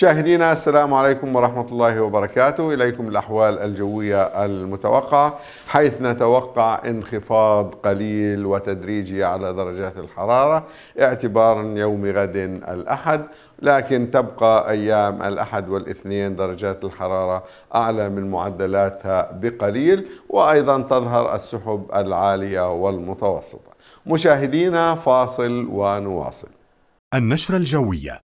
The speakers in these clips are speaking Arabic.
مشاهدينا السلام عليكم ورحمة الله وبركاته إليكم الأحوال الجوية المتوقعة حيث نتوقع انخفاض قليل وتدريجي على درجات الحرارة اعتبارا يوم غد الأحد لكن تبقى أيام الأحد والاثنين درجات الحرارة أعلى من معدلاتها بقليل وأيضا تظهر السحب العالية والمتوسطة مشاهدينا فاصل ونواصل النشرة الجوية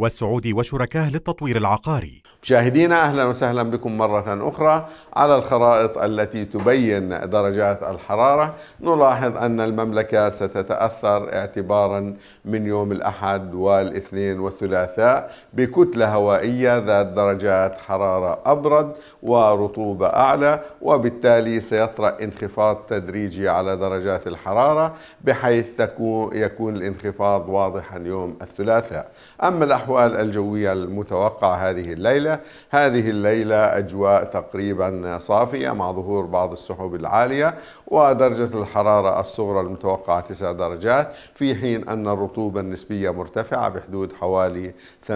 والسعود وشركاه للتطوير العقاري مشاهدينا أهلا وسهلا بكم مرة أخرى على الخرائط التي تبين درجات الحرارة نلاحظ أن المملكة ستتأثر اعتبارا من يوم الأحد والاثنين والثلاثاء بكتلة هوائية ذات درجات حرارة أبرد ورطوبة أعلى وبالتالي سيطرأ انخفاض تدريجي على درجات الحرارة بحيث يكون الانخفاض واضحا يوم الثلاثاء أما الأحوال الأحوال الجوية المتوقعة هذه الليلة هذه الليلة أجواء تقريبا صافية مع ظهور بعض السحب العالية ودرجة الحرارة الصغرى المتوقعة 9 درجات في حين أن الرطوبة النسبية مرتفعة بحدود حوالي 80%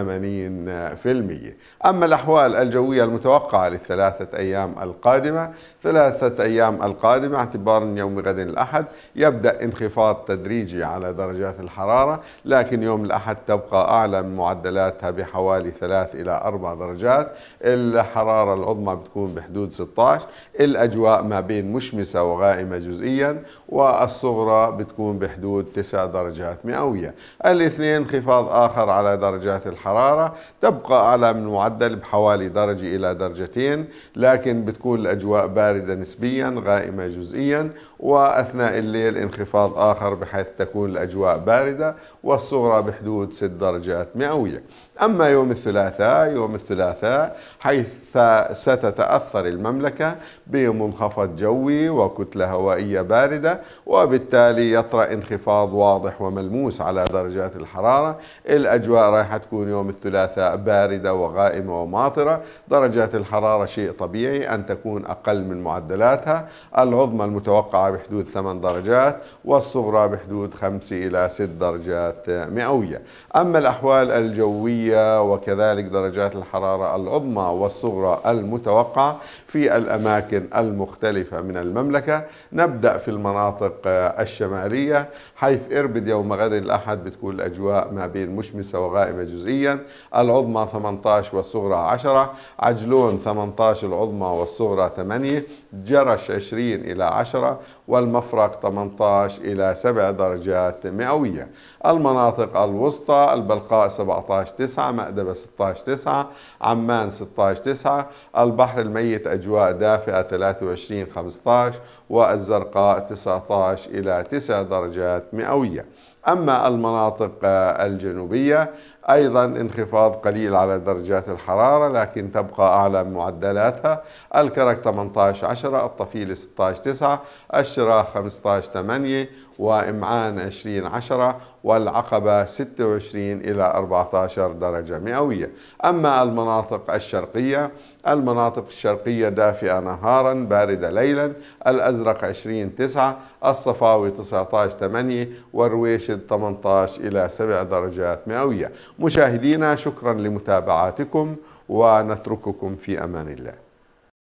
أما الأحوال الجوية المتوقعة للثلاثة أيام القادمة ثلاثة أيام القادمة اعتبارا يوم غد الأحد يبدأ انخفاض تدريجي على درجات الحرارة لكن يوم الأحد تبقى أعلى من معدل معدلاتها بحوالي 3 إلى 4 درجات الحرارة العظمى بتكون بحدود 16 الأجواء ما بين مشمسة وغائمة جزئيا والصغرى بتكون بحدود 9 درجات مئوية الاثنين انخفاض آخر على درجات الحرارة تبقى أعلى من المعدل بحوالي درجة إلى درجتين لكن بتكون الأجواء باردة نسبيا غائمة جزئيا وأثناء الليل انخفاض آخر بحيث تكون الأجواء باردة والصغرى بحدود 6 درجات مئوية الجوية أما يوم الثلاثاء يوم الثلاثاء حيث ستتأثر المملكة بمنخفض جوي وكتلة هوائية باردة وبالتالي يطرأ انخفاض واضح وملموس على درجات الحرارة الأجواء رايحة تكون يوم الثلاثاء باردة وغائمة وماطرة درجات الحرارة شيء طبيعي أن تكون أقل من معدلاتها العظمى المتوقعة بحدود 8 درجات والصغرى بحدود 5 إلى 6 درجات مئوية أما الأحوال الجوية وكذلك درجات الحرارة العظمى والصغرى المتوقعة في الأماكن المختلفة من المملكة نبدأ في المناطق آه، الشمالية حيث إربد يوم غد الأحد بتكون الأجواء ما بين مشمسة وغائمة جزئيا العظمى 18 والصغرى 10 عجلون 18 العظمى والصغرى 8 جرش 20 إلى 10 والمفرق 18 إلى 7 درجات مئوية المناطق الوسطى البلقاء 17 14 9 مأدبة 16 9 عمان 16 9 البحر الميت أجواء دافئة 23 15 والزرقاء 19 إلى 9 درجات مئوية أما المناطق آه، الجنوبية أيضا انخفاض قليل على درجات الحرارة لكن تبقى أعلى من معدلاتها الكرك 18 10 الطفيل 16 9 الشراء 15 8 وإمعان 20 10 والعقبة 26 إلى 14 درجة مئوية أما المناطق الشرقية المناطق الشرقية دافئة نهارا باردة ليلا الأزرق 20 9 الصفاوي 19 8 والرويشد 18 إلى 7 درجات مئوية مشاهدينا شكرا لمتابعاتكم ونترككم في أمان الله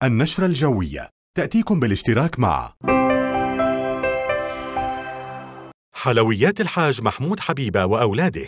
النشرة الجوية تأتيكم بالاشتراك مع حلويات الحاج محمود حبيبة وأولاده